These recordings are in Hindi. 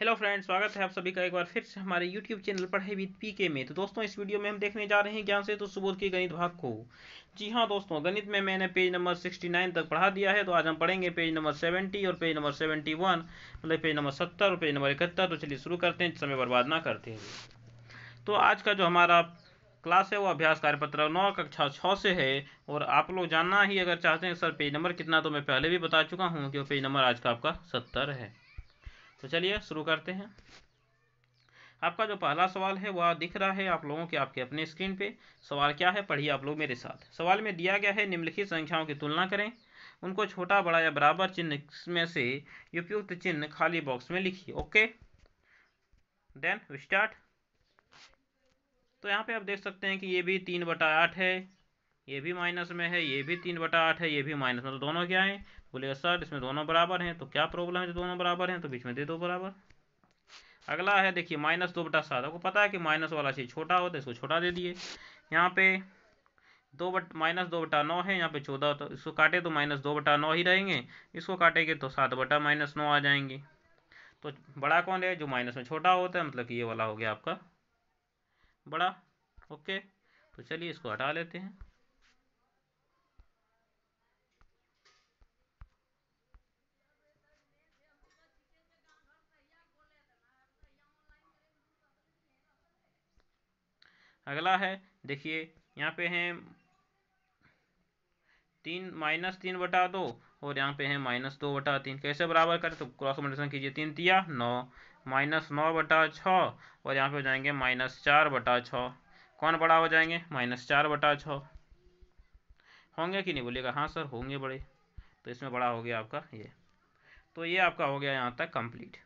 हेलो फ्रेंड्स स्वागत है आप सभी का एक बार फिर से हमारे यूट्यूब चैनल पर है विद पी के में तो दोस्तों इस वीडियो में हम देखने जा रहे हैं ज्ञान से तो सुबोध के गणित भाग को जी हाँ दोस्तों गणित में मैंने पेज नंबर 69 तक पढ़ा दिया है तो आज हम पढ़ेंगे पेज नंबर 70 और पेज नंबर 71 मतलब पेज नंबर सत्तर और पेज नंबर इकहत्तर तो चलिए शुरू करते हैं समय बर्बाद ना करते हैं तो आज का जो हमारा क्लास है वो अभ्यास कार्यपत्र नौ कक्षा छः से है और आप लोग जानना ही अगर चाहते हैं सर पेज नंबर कितना तो मैं पहले भी बता चुका हूँ कि पेज नंबर आज का आपका सत्तर है तो चलिए शुरू करते हैं आपका जो पहला सवाल है वह दिख रहा है आप लोगों के आपके अपने स्क्रीन पे सवाल क्या है पढ़िए आप लोग मेरे साथ सवाल में दिया गया है निम्नलिखित संख्याओं की तुलना करें उनको छोटा बड़ा या बराबर चिन्ह में से उपयुक्त चिन्ह खाली बॉक्स में लिखिए ओके देन स्टार्ट तो यहाँ पे आप देख सकते हैं कि ये भी तीन बटा आठ है ये भी माइनस में है ये भी तीन बटा आठ है ये भी माइनस में तो दोनों क्या है बोलेगा सर इसमें दोनों बराबर हैं तो क्या प्रॉब्लम है जो दोनों बराबर हैं तो बीच में दे दो बराबर अगला है देखिए माइनस दो बटा सात आपको पता है कि माइनस वाला चीज़ छोटा होता है इसको छोटा दे दिए यहाँ पे दो बट माइनस दो बटा नौ है यहाँ पे चौदह तो इसको काटे तो माइनस दो बटा नौ ही रहेंगे इसको काटेंगे तो सात बटा माइनस नौ आ जाएंगे तो बड़ा कौन है जो माइनस में छोटा होता है मतलब कि ये वाला हो गया आपका बड़ा ओके तो चलिए इसको हटा लेते हैं अगला है देखिए यहाँ पे है तीन माइनस तीन बटा दो और यहाँ पे है माइनस दो बटा तीन कैसे बराबर करें तो क्रॉस मल्टीप्लिकेशन कीजिए तीन तिया नौ माइनस नौ बटा छ और यहाँ पे हो जाएंगे माइनस चार बटा छः कौन बड़ा हो जाएंगे माइनस चार बटा छ होंगे कि नहीं बोलिएगा हाँ सर होंगे बड़े तो इसमें बड़ा हो गया आपका ये तो ये आपका हो गया यहाँ तक कंप्लीट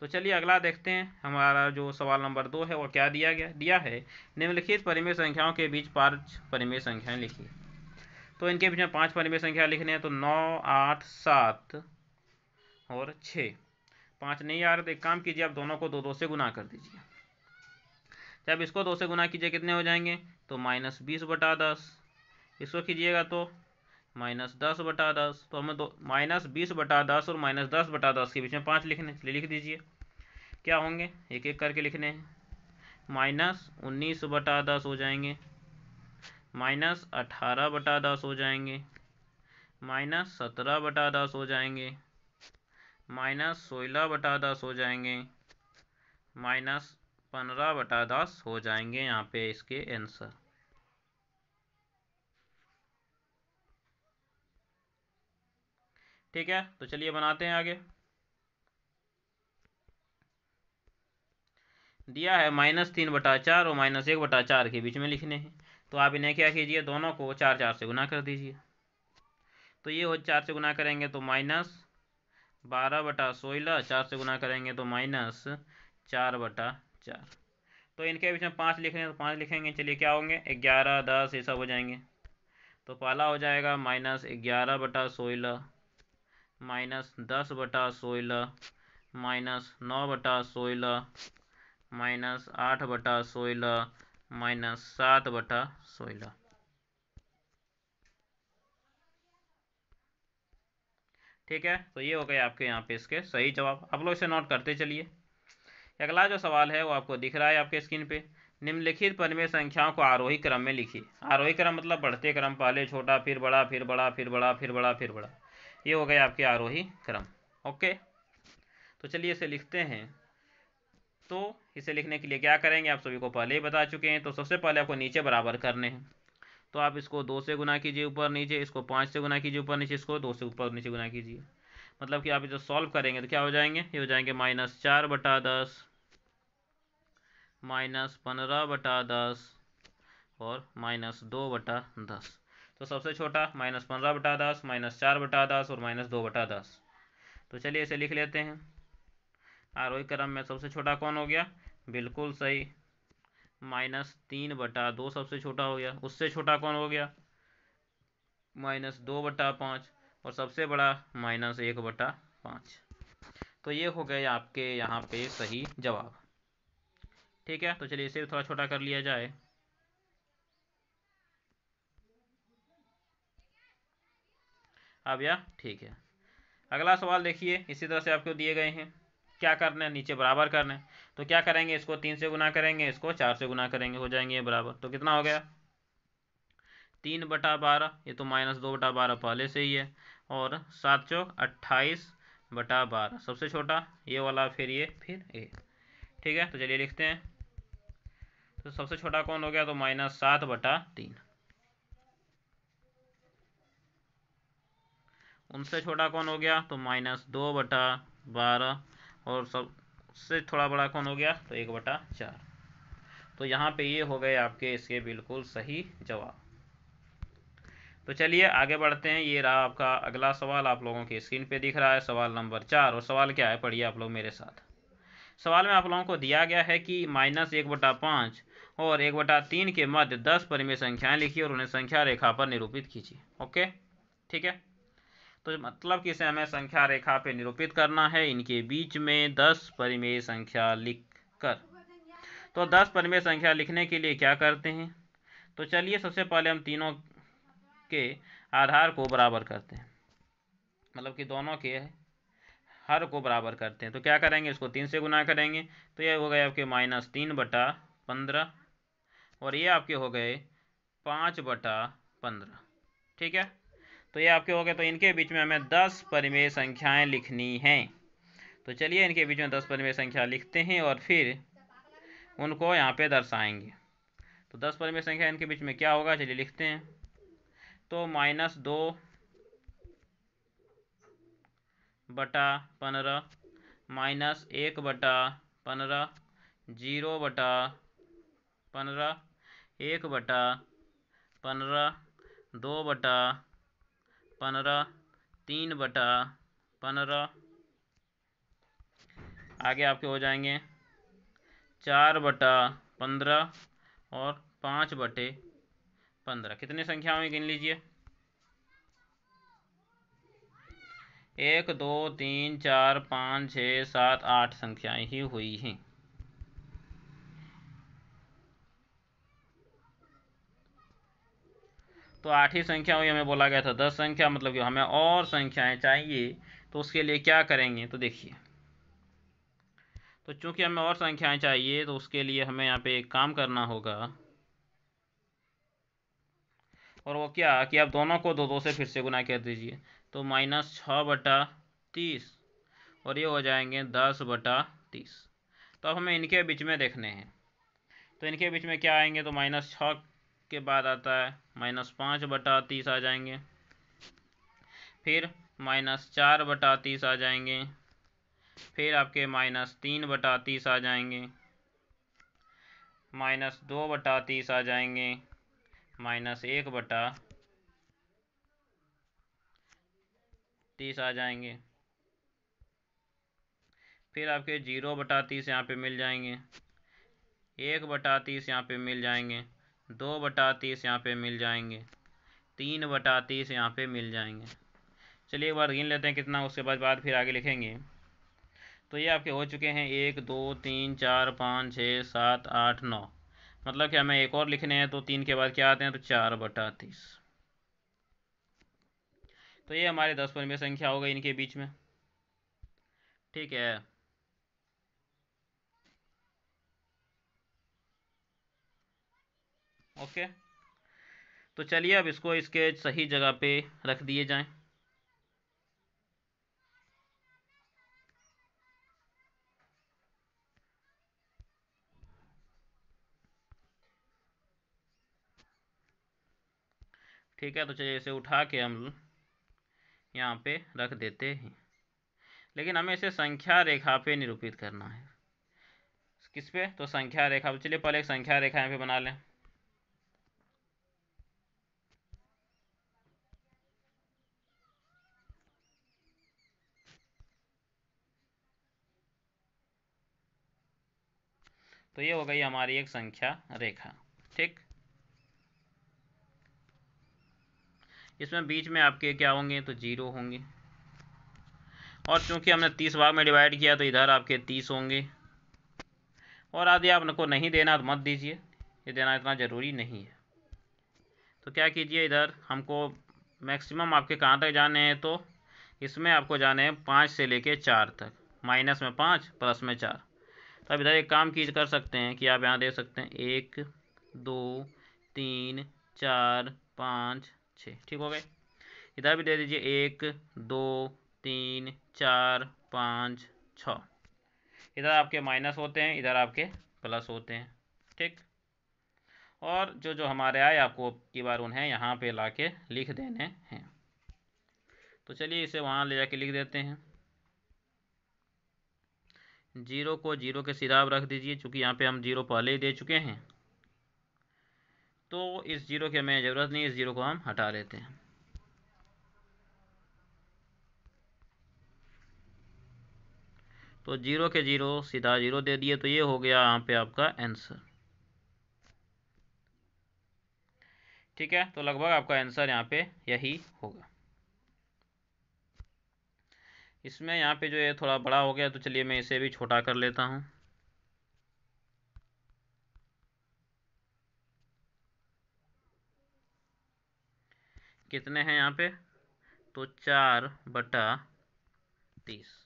तो चलिए अगला देखते हैं हमारा जो सवाल नंबर दो है वो क्या दिया गया दिया है निम्नलिखित परिमेय संख्याओं के बीच पाँच परिमेय संख्याएं लिखिए तो इनके बीच में पाँच परिमेय संख्या लिखने हैं तो नौ आठ सात और छः पाँच नहीं आ रहे तो एक काम कीजिए आप दोनों को दो दो से गुना कर दीजिए जब इसको दो से गुना कीजिए कितने हो जाएंगे तो माइनस बीस बटा दस इसको कीजिएगा तो माइनस दस बटा दस तो हमें दो माइनस बीस बटा दस और माइनस दस बटा दस के बीच में पाँच लिखने इसलिए लिख दीजिए क्या होंगे एक एक करके लिखने हैं माइनस उन्नीस बटा दस हो जाएंगे माइनस अठारह बटा दस हो जाएंगे माइनस सत्रह बटा दस हो जाएंगे माइनस सोलह बटा दस हो जाएंगे माइनस पंद्रह बटा दस हो जाएंगे यहाँ पे इसके आंसर ठीक है तो चलिए बनाते हैं आगे दिया है माइनस तीन बटा चार और माइनस एक बटा चार के बीच में लिखने हैं तो आप इन्हें क्या कीजिए दोनों को चार चार से गुना कर दीजिए तो ये हो चार से गुना करेंगे तो माइनस बारह बटा सोलह चार से गुना करेंगे तो माइनस चार बटा चार तो इनके बीच में पाँच लिखने हैं तो पाँच लिखेंगे चलिए क्या होंगे ग्यारह दस ये सब हो जाएंगे तो पहला हो जाएगा माइनस ग्यारह बटा सोलह माइनस दस बटा सोलह माइनस नौ बटा सोलह माइनस आठ बटा सोलह माइनस सात बटा सोलह ठीक है तो ये हो गए आपके यहाँ पे इसके सही जवाब आप लोग इसे नोट करते चलिए अगला जो सवाल है वो आपको दिख रहा है आपके स्क्रीन पे निम्नलिखित परिमेय संख्याओं को आरोही क्रम में लिखिए आरोही क्रम मतलब बढ़ते क्रम पहले छोटा फिर बड़ा फिर बड़ा फिर बड़ा फिर बड़ा फिर बड़ा ये हो गए आपके आरोही क्रम ओके तो चलिए इसे लिखते हैं तो इसे लिखने के लिए क्या करेंगे आप सभी को पहले ही बता चुके हैं तो सबसे पहले आपको नीचे बराबर करने हैं तो आप इसको दो से गुना कीजिए ऊपर नीचे इसको पाँच से गुना कीजिए ऊपर नीचे इसको दो से ऊपर नीचे गुना कीजिए मतलब कि आप इसे सॉल्व करेंगे तो क्या हो जाएंगे ये हो जाएंगे माइनस चार बटा दस माइनस पंद्रह बटा दस और माइनस दो बटा दस तो सबसे छोटा माइनस पंद्रह बटा दस माइनस चार बटा दस और माइनस दो बटा दस तो चलिए इसे लिख लेते हैं आरोही क्रम में सबसे छोटा कौन हो गया बिल्कुल सही माइनस तीन बटा दो सबसे छोटा हो गया उससे छोटा कौन हो गया माइनस दो बटा पाँच और सबसे बड़ा माइनस एक बटा पाँच तो ये हो गए आपके यहाँ पे सही जवाब ठीक है तो चलिए इसे भी थोड़ा छोटा कर लिया जाए अब यह ठीक है अगला सवाल देखिए इसी तरह से आपको दिए गए हैं क्या करना है नीचे बराबर करना है तो क्या करेंगे इसको तीन से गुना करेंगे इसको चार से गुना करेंगे हो जाएंगे ये बराबर तो कितना हो गया तीन बटा बारह ये तो माइनस दो बटा बारह पहले से ही है और सात चौक अट्ठाईस बटा बारह सबसे छोटा ये वाला फिर ये फिर ए ठीक है तो चलिए लिखते हैं तो सबसे छोटा कौन हो गया तो माइनस सात बटा तीन उनसे छोटा कौन हो गया तो माइनस दो बटा बारह और सबसे थोड़ा बड़ा कौन हो गया तो एक बटा चार तो यहाँ पे ये हो गए आपके इसके बिल्कुल सही जवाब तो चलिए आगे बढ़ते हैं ये रहा आपका अगला सवाल आप लोगों की स्क्रीन पे दिख रहा है सवाल नंबर चार और सवाल क्या है पढ़िए आप लोग मेरे साथ सवाल में आप लोगों को दिया गया है कि माइनस एक बटा पाँच और एक बटा तीन के मध्य दस परिमेय संख्याएं लिखिए और उन्हें संख्या रेखा पर निरूपित कीजिए ओके ठीक है तो मतलब कि इसे हमें संख्या रेखा पे निरूपित करना है इनके बीच में दस परिमेय संख्या लिख कर तो दस परिमेय संख्या लिखने के लिए क्या करते हैं तो चलिए सबसे पहले हम तीनों के आधार को बराबर करते हैं मतलब कि दोनों के हर को बराबर करते हैं तो क्या करेंगे इसको तीन से गुना करेंगे तो ये हो गए आपके माइनस तीन बटा पंद्रह और ये आपके हो गए पाँच बटा पंद्रह ठीक है तो ये आपके हो गए तो इनके बीच में हमें दस परिमेय संख्याएँ लिखनी हैं तो चलिए इनके बीच में दस परिमेय संख्या लिखते हैं और फिर उनको यहाँ पे दर्शाएंगे तो दस परिमेय संख्या इनके बीच में क्या होगा चलिए लिखते हैं तो माइनस दो बटा पंद्रह माइनस एक बटा पंद्रह जीरो बटा पंद्रह एक बटा पंद्रह दो बटा पंद्रह तीन बटा पंद्रह आगे आपके हो जाएंगे चार बटा पंद्रह और पाँच बटे पंद्रह कितने में गिन लीजिए एक दो तीन चार पाँच छः सात आठ संख्याएं ही हुई हैं तो आठ ही संख्या हुई हमें बोला गया था दस संख्या मतलब कि हमें और संख्याएं चाहिए तो उसके लिए क्या करेंगे तो देखिए तो चूंकि हमें और संख्याएं चाहिए तो उसके लिए हमें यहाँ पे एक काम करना होगा और वो क्या कि आप दोनों को दो दो से फिर से गुना कर दीजिए तो माइनस छः बटा तीस और ये हो जाएंगे दस बटा तीस तो अब हमें इनके बीच में देखने हैं तो इनके बीच में क्या आएंगे तो माइनस छः के बाद आता है माइनस पाँच बटा तीस आ जाएंगे फिर माइनस चार बटा तीस आ जाएंगे फिर आपके माइनस तीन बटा तीस आ जाएंगे माइनस दो बटा तीस आ जाएंगे माइनस एक बटा तीस आ जाएंगे फिर आपके जीरो बटा तीस यहाँ पे मिल जाएंगे एक बटा तीस यहाँ पे मिल जाएंगे दो बटा तीस यहाँ पे मिल जाएंगे तीन बटा तीस यहाँ पे मिल जाएंगे चलिए एक बार गिन लेते हैं कितना उसके बाद बाद फिर आगे लिखेंगे तो ये आपके हो चुके हैं एक दो तीन चार पाँच छः सात आठ नौ मतलब कि हमें एक और लिखने हैं तो तीन के बाद क्या आते हैं तो चार बटा तीस तो ये हमारे दस परिमेय संख्या हो गई इनके बीच में ठीक है ओके तो चलिए अब इसको इसके सही जगह पे रख दिए जाएं ठीक है तो चलिए इसे उठा के हम यहाँ पे रख देते हैं लेकिन हमें इसे संख्या रेखा पे निरूपित करना है किस पे तो संख्या रेखा चलिए पहले एक संख्या रेखा यहाँ पे बना लें तो ये हो गई हमारी एक संख्या रेखा ठीक इसमें बीच में आपके क्या होंगे तो जीरो होंगे और चूंकि हमने तीस भाग में डिवाइड किया तो इधर आपके तीस होंगे और आदि आपको नहीं देना तो मत दीजिए ये देना इतना ज़रूरी नहीं है तो क्या कीजिए इधर हमको मैक्सिमम आपके कहाँ तक जाने हैं तो इसमें आपको जाने हैं पाँच से लेके चार तक माइनस में पाँच प्लस में चार तो आप इधर एक काम की कर सकते हैं कि आप यहाँ दे सकते हैं एक दो तीन चार पाँच छः ठीक हो गए इधर भी दे दीजिए एक दो तीन चार पाँच छ इधर आपके माइनस होते हैं इधर आपके प्लस होते हैं ठीक और जो जो हमारे आए आपको की बार उन्हें यहाँ पे ला के लिख देने हैं तो चलिए इसे वहाँ ले जाके लिख देते हैं जीरो को जीरो के सिराब रख दीजिए चूँकि यहाँ पे हम जीरो पहले ही दे चुके हैं तो इस जीरो की हमें ज़रूरत नहीं इस जीरो को हम हटा लेते हैं तो जीरो के जीरो सीधा जीरो दे दिए तो ये हो गया यहाँ पे आपका आंसर ठीक है तो लगभग आपका आंसर यहाँ पे यही होगा इसमें यहाँ पे जो है थोड़ा बड़ा हो गया तो चलिए मैं इसे भी छोटा कर लेता हूँ कितने हैं यहाँ पे तो चार बटा तीस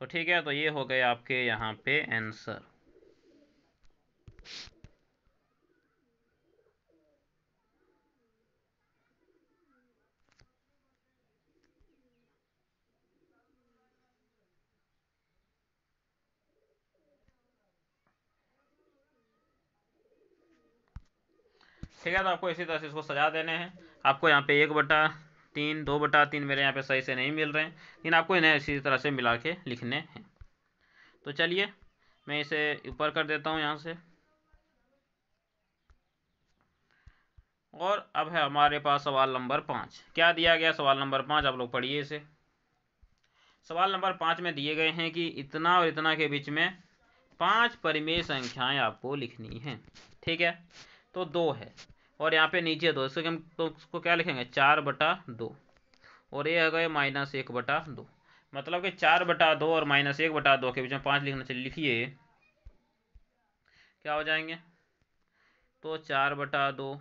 तो ठीक है तो ये हो गए आपके यहाँ पे आंसर ठीक है तो आपको इसी तरह से इसको सजा देने हैं आपको यहाँ पे एक बटा तीन दो बटा तीन मेरे यहाँ पे सही से नहीं मिल रहे हैं लेकिन आपको इन्हें इसी तरह से मिला के लिखने हैं तो चलिए मैं इसे ऊपर कर देता हूँ यहाँ से और अब है हमारे पास सवाल नंबर पाँच क्या दिया गया सवाल नंबर पाँच आप लोग पढ़िए इसे सवाल नंबर पाँच में दिए गए हैं कि इतना और इतना के बीच में पांच परिमेय संख्याएं आपको लिखनी हैं ठीक है तो दो है और यहाँ पे नीचे दो इसको हम तो उसको क्या लिखेंगे चार बटा दो और ये आ गए माइनस एक बटा दो मतलब कि चार बटा दो और माइनस एक बटा दो के बीच में पाँच लिखना चाहिए लिखिए क्या हो जाएंगे तो चार बटा दो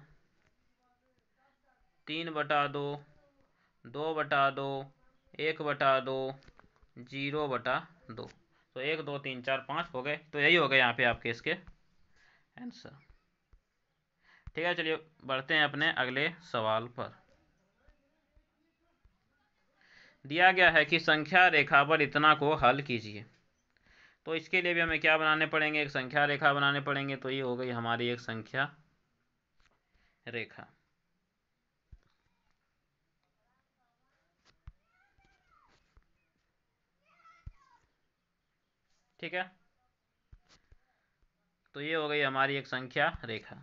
तीन बटा दो दो बटा दो एक बटा दो जीरो बटा दो तो एक दो तीन चार पाँच हो गए तो यही हो गए यहाँ पे आपके इसके आंसर ठीक है चलिए बढ़ते हैं अपने अगले सवाल पर दिया गया है कि संख्या रेखा पर इतना को हल कीजिए तो इसके लिए भी हमें क्या बनाने पड़ेंगे एक संख्या रेखा बनाने पड़ेंगे तो ये हो गई हमारी एक संख्या रेखा ठीक है तो ये हो गई हमारी एक संख्या रेखा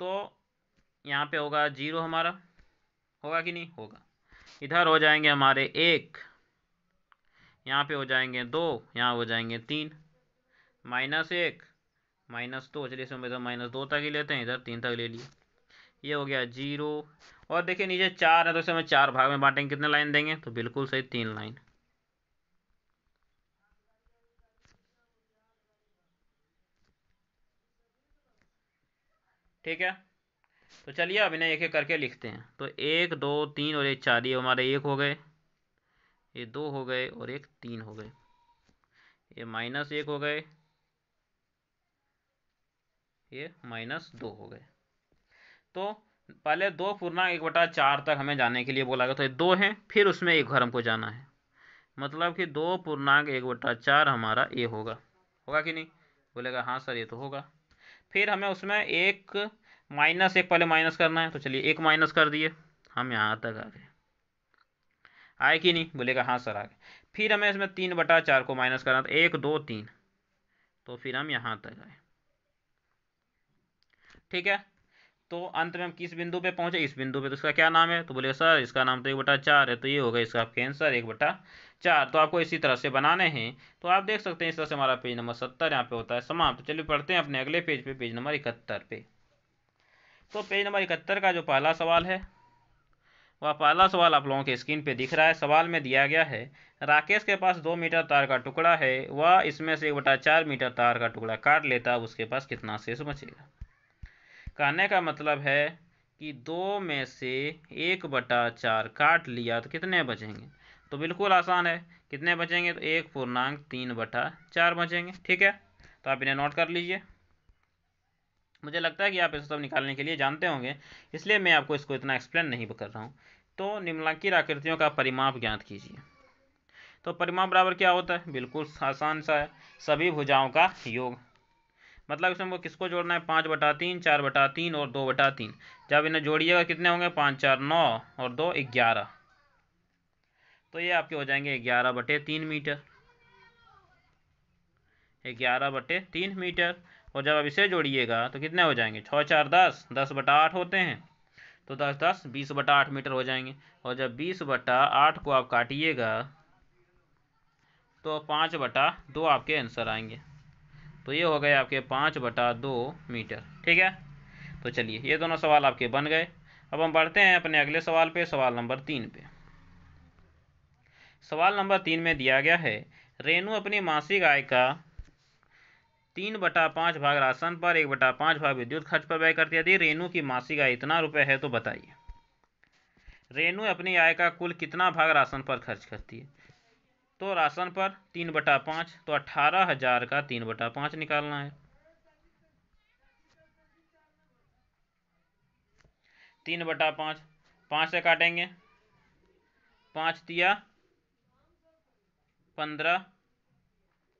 तो यहाँ पे होगा जीरो हमारा होगा कि नहीं होगा इधर हो जाएंगे हमारे एक यहाँ पे हो जाएंगे दो यहाँ हो जाएंगे तीन माइनस एक माइनस दो चलिए इसमें माइनस दो तक ही लेते हैं इधर तीन तक ले लिए ये हो गया जीरो और देखिए नीचे चार है तो इसे हमें चार भाग में बांटेंगे कितने लाइन देंगे तो बिल्कुल सही तीन लाइन ठीक है तो चलिए अब इन्हें एक एक करके लिखते हैं तो एक दो तीन और एक चार ये हमारे एक हो गए ये दो हो गए और एक तीन हो गए ये माइनस एक हो गए ये माइनस दो हो गए तो पहले दो पूर्णांक एक बटा चार तक हमें जाने के लिए बोला गया तो ये दो हैं फिर उसमें एक घर हमको जाना है मतलब कि दो पूर्णांक एक बटा चार हमारा ए होगा होगा कि नहीं बोलेगा हाँ सर ये तो होगा फिर हमें उसमें एक माइनस एक पहले माइनस करना है तो चलिए एक माइनस कर दिए हम यहाँ तक आ गए आए कि नहीं बोलेगा हाँ सर आ गए फिर हमें इसमें तीन बटा चार को माइनस करना था एक दो तीन तो फिर हम यहाँ तक आए ठीक है तो अंत में हम किस बिंदु पे पहुंचे इस बिंदु पे तो इसका क्या नाम है तो बोलेगा सर इसका नाम तो एक बटा चार है तो ये होगा इसका आपके आंसर एक बटा चार तो आपको इसी तरह से बनाने हैं तो आप देख सकते हैं इस तरह से हमारा पेज नंबर सत्तर यहाँ पे होता है समाप्त तो चलिए पढ़ते हैं अपने अगले पेज पे पेज नंबर इकहत्तर पे तो पेज नंबर इकहत्तर का जो पहला सवाल है वह पहला सवाल आप लोगों के स्क्रीन पे दिख रहा है सवाल में दिया गया है राकेश के पास दो मीटर तार का टुकड़ा है वह इसमें से एक बटा चार मीटर तार का टुकड़ा काट लेता है उसके पास कितना शेष बचेगा कहने का मतलब है कि दो में से एक बटा चार काट लिया तो कितने बचेंगे तो बिल्कुल आसान है कितने बचेंगे तो एक पूर्णांक तीन बटा चार बचेंगे ठीक है तो आप इन्हें नोट कर लीजिए मुझे लगता है कि आप इसे सब निकालने के लिए जानते होंगे इसलिए मैं आपको इसको इतना एक्सप्लेन नहीं कर रहा हूँ तो निम्नलिखित आकृतियों का परिमाप ज्ञात कीजिए तो परिमाप बराबर क्या होता है बिल्कुल आसान सा है सभी भुजाओं का योग मतलब इसमें वो किसको जोड़ना है पाँच बटा तीन चार बटा तीन और दो बटा तीन जब इन्हें जोड़िएगा कितने होंगे पाँच चार नौ और दो ग्यारह तो ये आपके हो जाएंगे ग्यारह बटे तीन मीटर ग्यारह बटे तीन मीटर और जब आप इसे जोड़िएगा तो कितने हो जाएंगे छः चार दस दस बटा आठ होते हैं तो दस दस बीस बटा आठ मीटर हो जाएंगे और जब बीस बटा आठ को आप काटिएगा तो पाँच बटा दो आपके आंसर आएंगे तो ये हो गए आपके पाँच बटा दो मीटर ठीक है तो चलिए ये दोनों सवाल आपके बन गए अब हम बढ़ते हैं अपने अगले सवाल पे सवाल नंबर तीन पे सवाल नंबर तीन में दिया गया है रेनू अपनी मासिक आय का तीन बटा पाँच भाग राशन पर एक बटा पाँच भाग विद्युत खर्च पर व्यय करती यदि रेनू की मासिक आय इतना रुपये है तो बताइए रेनू अपनी आय का कुल कितना भाग राशन पर खर्च करती है तो राशन पर तीन बटा पाँच तो अट्ठारह हजार का तीन बटा पाँच निकालना है तीन बटा पाँच पाँच से काटेंगे पाँच दिया पंद्रह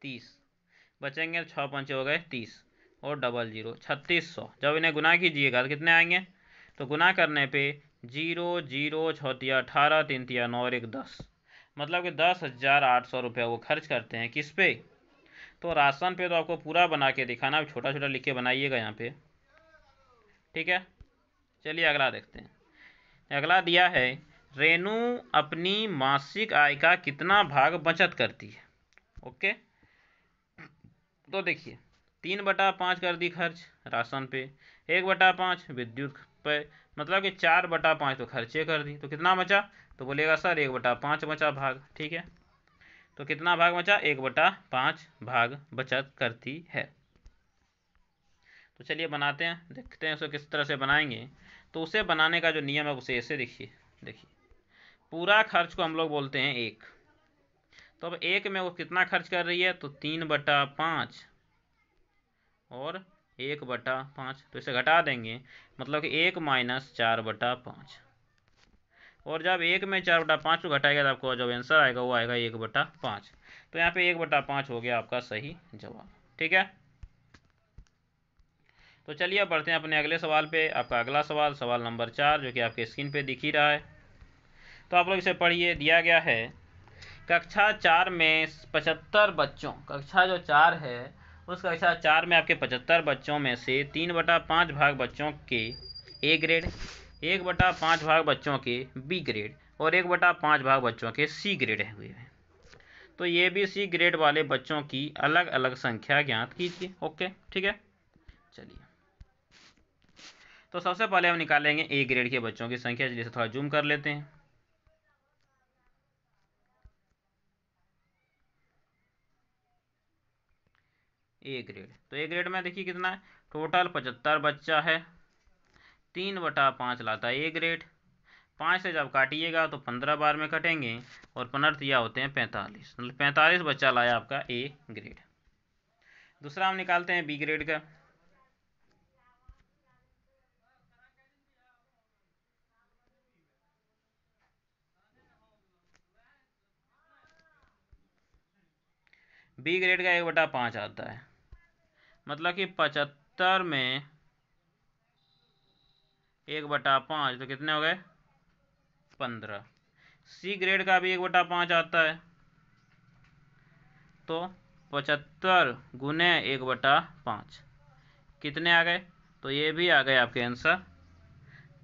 तीस बचेंगे छः पंचे हो गए तीस और डबल जीरो छत्तीस सौ जब इन्हें गुना कीजिएगा तो कितने आएंगे तो गुना करने पे जीरो जीरो छतिया अठारह तीन तिया नौ और एक दस मतलब कि दस हज़ार आठ सौ रुपये वो खर्च करते हैं किस पे तो राशन पे तो आपको पूरा बना के दिखाना छोटा छोटा लिख के बनाइएगा यहाँ पे ठीक है चलिए अगला देखते हैं अगला दिया है रेणु अपनी मासिक आय का कितना भाग बचत करती है ओके तो देखिए तीन बटा पाँच कर दी खर्च राशन पे एक बटा पाँच विद्युत पे मतलब कि चार बटा पाँच तो खर्चे कर दी तो कितना बचा तो बोलेगा सर एक बटा पाँच बचा भाग ठीक है तो कितना भाग बचा एक बटा पाँच भाग बचत करती है तो चलिए बनाते हैं देखते हैं उसे किस तरह से बनाएंगे तो उसे बनाने का जो नियम है उसे ऐसे देखिए देखिए पूरा खर्च को हम लोग बोलते हैं एक तो अब एक में वो कितना खर्च कर रही है तो तीन बटा पाँच और एक बटा पाँच तो इसे घटा देंगे मतलब कि एक माइनस चार बटा पाँच और जब एक में चार बटा पाँच को घटाएगा तो आपको जब आंसर आएगा वो आएगा एक बटा पाँच तो यहाँ पे एक बटा पाँच हो गया आपका सही जवाब ठीक है तो चलिए अब बढ़ते हैं अपने अगले सवाल पे आपका अगला सवाल सवाल नंबर चार जो कि आपके स्क्रीन पे दिख ही रहा है तो आप लोग इसे पढ़िए दिया गया है कक्षा चार में पचहत्तर बच्चों कक्षा जो चार है उस कक्षा चार में आपके पचहत्तर बच्चों में से तीन बटा पाँच भाग बच्चों के ए ग्रेड एक बटा पाँच भाग बच्चों के बी ग्रेड और एक बटा पाँच भाग बच्चों के सी ग्रेड हुए हैं तो ये भी सी ग्रेड वाले बच्चों की अलग अलग संख्या ज्ञात कीजिए ओके ठीक है चलिए तो सबसे पहले हम निकालेंगे ए ग्रेड के बच्चों की संख्या जिसे थोड़ा जूम कर लेते हैं ए ग्रेड तो ए ग्रेड में देखिए कितना है टोटल पचहत्तर बच्चा है तीन बटा पाँच लाता है ए ग्रेड पाँच से जब काटिएगा तो पंद्रह बार में कटेंगे और पनर्थ यह होते हैं पैंतालीस मतलब पैंतालीस बच्चा लाया आपका ए ग्रेड दूसरा हम निकालते हैं बी ग्रेड का बी ग्रेड का एक बटा पाँच आता है मतलब कि पचहत्तर में एक बटा पाँच तो कितने हो गए पंद्रह सी ग्रेड का भी एक बटा पाँच आता है तो पचहत्तर गुने एक बटा पाँच कितने आ गए तो ये भी आ गए आपके आंसर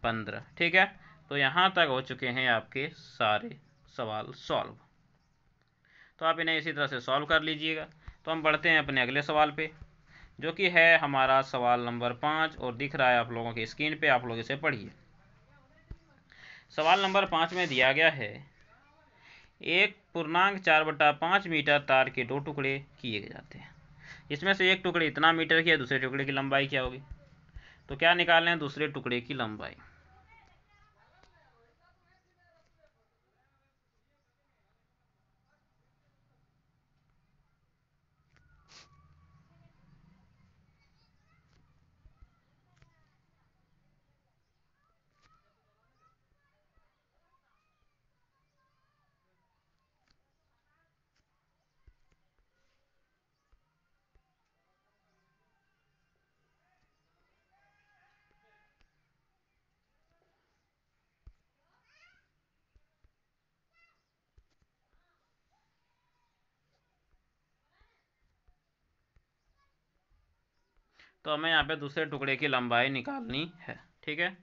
पंद्रह ठीक है तो यहाँ तक हो चुके हैं आपके सारे सवाल सॉल्व तो आप इन्हें इसी तरह से सॉल्व कर लीजिएगा तो हम बढ़ते हैं अपने अगले सवाल पे जो कि है हमारा सवाल नंबर पाँच और दिख रहा है आप लोगों की स्क्रीन पे आप लोग इसे पढ़िए सवाल नंबर पाँच में दिया गया है एक पूर्णांक चार बटा पाँच मीटर तार के दो टुकड़े किए जाते हैं इसमें से एक टुकड़े इतना मीटर की है दूसरे टुकड़े की लंबाई क्या होगी तो क्या निकालें दूसरे टुकड़े की लंबाई तो हमें यहाँ पे दूसरे टुकड़े की लंबाई निकालनी है ठीक है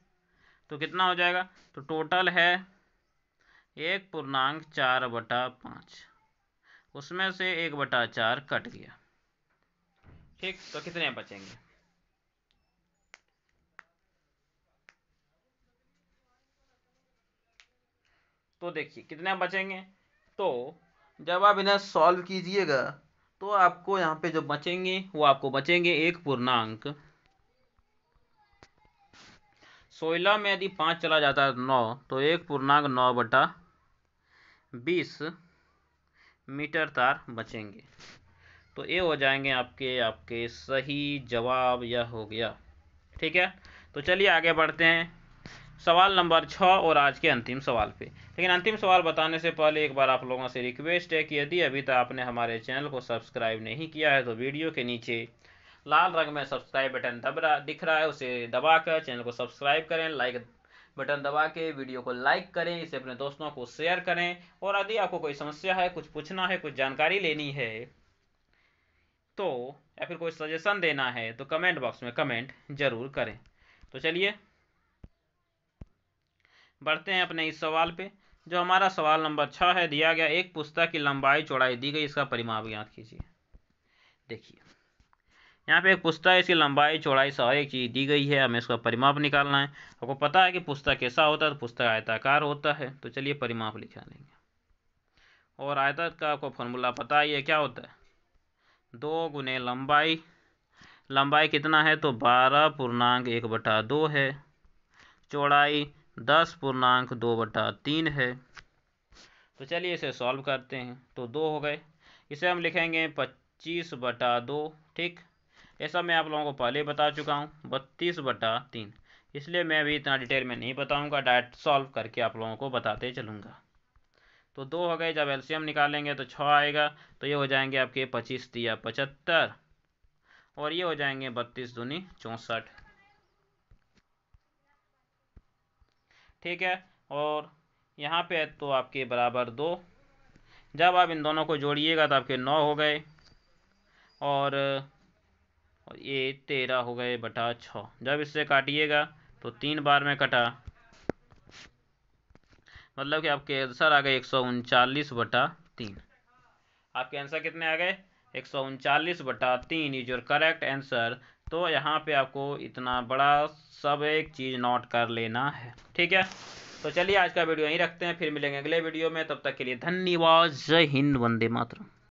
तो कितना हो जाएगा तो टोटल है एक पूर्णांक चार बटा पाँच उसमें से एक बटा चार कट गया ठीक तो कितने बचेंगे तो देखिए कितने बचेंगे तो जब आप इन्हें सॉल्व कीजिएगा तो आपको यहाँ पे जो बचेंगे वो आपको बचेंगे एक पूर्णांक सोलह में यदि पाँच चला जाता है नौ तो एक पूर्णांक नौ बटा बीस मीटर तार बचेंगे तो ये हो जाएंगे आपके आपके सही जवाब यह हो गया ठीक है तो चलिए आगे बढ़ते हैं सवाल नंबर छः और आज के अंतिम सवाल पे लेकिन अंतिम सवाल बताने से पहले एक बार आप लोगों से रिक्वेस्ट है कि यदि अभी तक आपने हमारे चैनल को सब्सक्राइब नहीं किया है तो वीडियो के नीचे लाल रंग में सब्सक्राइब बटन दब रहा दिख रहा है उसे दबा कर चैनल को सब्सक्राइब करें लाइक बटन दबा के वीडियो को लाइक करें इसे अपने दोस्तों को शेयर करें और यदि आपको कोई समस्या है कुछ पूछना है कुछ जानकारी लेनी है तो या फिर कोई सजेशन देना है तो कमेंट बॉक्स में कमेंट जरूर करें तो चलिए बढ़ते हैं अपने इस सवाल पे जो हमारा सवाल नंबर छः है दिया गया एक पुस्तक की लंबाई चौड़ाई दी गई इसका परिमाप याद कीजिए देखिए यहाँ पे एक पुस्तक इसकी लंबाई चौड़ाई सौ एक चीज़ दी गई है हमें इसका परिमाप निकालना है आपको पता है कि पुस्तक कैसा होता है तो पुस्तक आयताकार होता है तो चलिए परिमाप लिखा लेंगे और आयता का आपको फॉर्मूला पता ही है क्या होता है दो गुने लंबाई लंबाई कितना है तो बारह पूर्णांक एक बटा दो है चौड़ाई दस पूर्णांक दो बटा तीन है तो चलिए इसे सॉल्व करते हैं तो दो हो गए इसे हम लिखेंगे पच्चीस बटा दो ठीक ऐसा मैं आप लोगों को पहले बता चुका हूँ बत्तीस बटा तीन इसलिए मैं अभी इतना डिटेल में नहीं बताऊँगा डायरेक्ट सॉल्व करके आप लोगों को बताते चलूँगा तो दो हो गए जब एल्शियम निकालेंगे तो छः आएगा तो ये हो जाएंगे आपके पच्चीस दिया पचहत्तर और ये हो जाएंगे बत्तीस दूनी चौंसठ ठीक है और यहाँ पे तो आपके बराबर दो जब आप इन दोनों को जोड़िएगा तो आपके नौ हो गए और ये तेरह हो गए बटा छः जब इससे काटिएगा तो तीन बार में कटा मतलब कि आपके आंसर आ गए एक सौ उनचालीस बटा तीन आपके आंसर कितने आ गए एक सौ उनचालीस बटा तीन इज योर करेक्ट आंसर तो यहाँ पे आपको इतना बड़ा सब एक चीज़ नोट कर लेना है ठीक है तो चलिए आज का वीडियो यहीं रखते हैं फिर मिलेंगे अगले वीडियो में तब तक के लिए धन्यवाद जय हिंद वंदे मातरम